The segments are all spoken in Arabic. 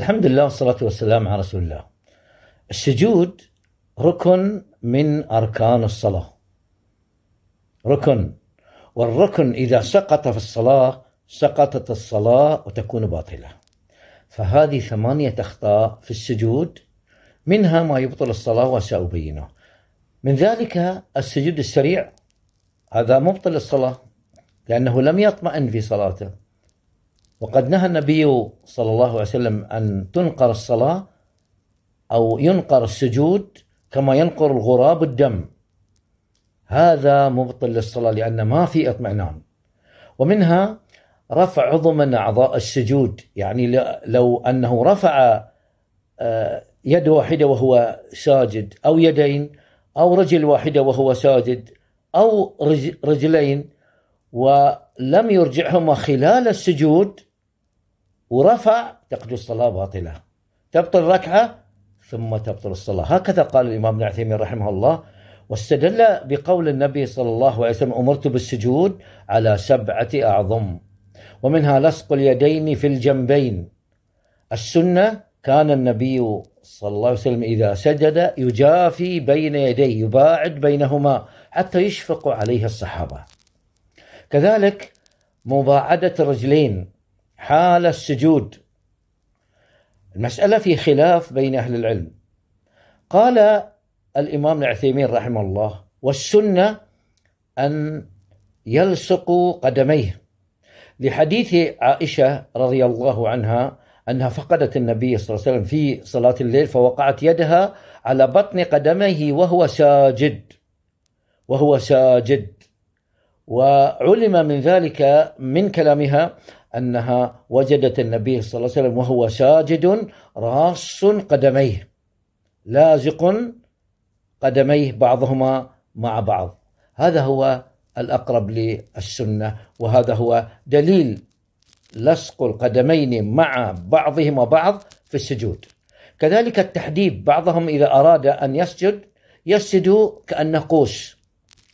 الحمد لله والصلاة والسلام على رسول الله. السجود ركن من أركان الصلاة. ركن والركن إذا سقط في الصلاة سقطت الصلاة وتكون باطلة. فهذه ثمانية أخطاء في السجود منها ما يبطل الصلاة وسأبينه. من ذلك السجود السريع هذا مبطل الصلاة لأنه لم يطمئن في صلاته. وقد نهى النبي صلى الله عليه وسلم أن تنقر الصلاة أو ينقر السجود كما ينقر الغراب الدم هذا مبطل للصلاة لأن ما في اطمئنان ومنها رفع عضو من أعضاء السجود يعني لو أنه رفع آه، يد واحدة وهو ساجد أو يدين أو رجل واحدة وهو ساجد أو رجلين ولم يرجعهما خلال السجود ورفع تقضي الصلاة باطلة تبطل ركعة ثم تبطل الصلاة هكذا قال الإمام ابن عثيمين رحمه الله واستدل بقول النبي صلى الله عليه وسلم أمرت بالسجود على سبعة أعظم ومنها لصق اليدين في الجنبين السنة كان النبي صلى الله عليه وسلم إذا سجد يجافي بين يديه يباعد بينهما حتى يشفق عليه الصحابة كذلك مباعدة الرجلين حال السجود المسألة في خلاف بين أهل العلم قال الإمام العثيمين رحمه الله والسنة أن يلصقوا قدميه لحديث عائشة رضي الله عنها أنها فقدت النبي صلى الله عليه وسلم في صلاة الليل فوقعت يدها على بطن قدميه وهو ساجد وهو ساجد وعلم من ذلك من كلامها انها وجدت النبي صلى الله عليه وسلم وهو ساجد راص قدميه لازق قدميه بعضهما مع بعض هذا هو الاقرب للسنه وهذا هو دليل لصق القدمين مع بعضهما بعض في السجود كذلك التحديب بعضهم اذا اراد ان يسجد يسجد كانه قوس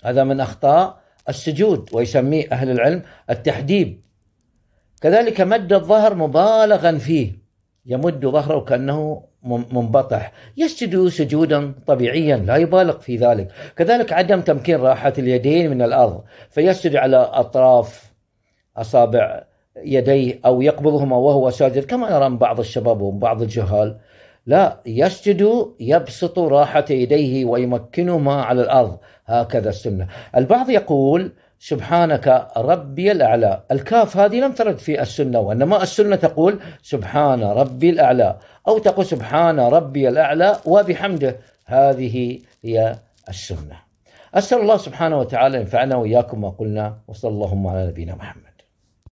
هذا من اخطاء السجود ويسميه أهل العلم التحديب كذلك مد الظهر مبالغا فيه يمد ظهره كأنه منبطح يسجد سجودا طبيعيا لا يبالغ في ذلك كذلك عدم تمكين راحة اليدين من الأرض فيسجد على أطراف أصابع يديه أو يقبضهما وهو ساجد كما نرى من بعض الشباب ومن بعض الجهال لا يسجد يبسط راحة يديه ويمكنهما على الأرض هكذا السنة البعض يقول سبحانك ربي الأعلى الكاف هذه لم ترد في السنة وإنما السنة تقول سبحان ربي الأعلى أو تقول سبحان ربي الأعلى وبحمده هذه هي السنة أسأل الله سبحانه وتعالى أن ينفعنا وإياكم ما قلنا وصلى اللهم على نبينا محمد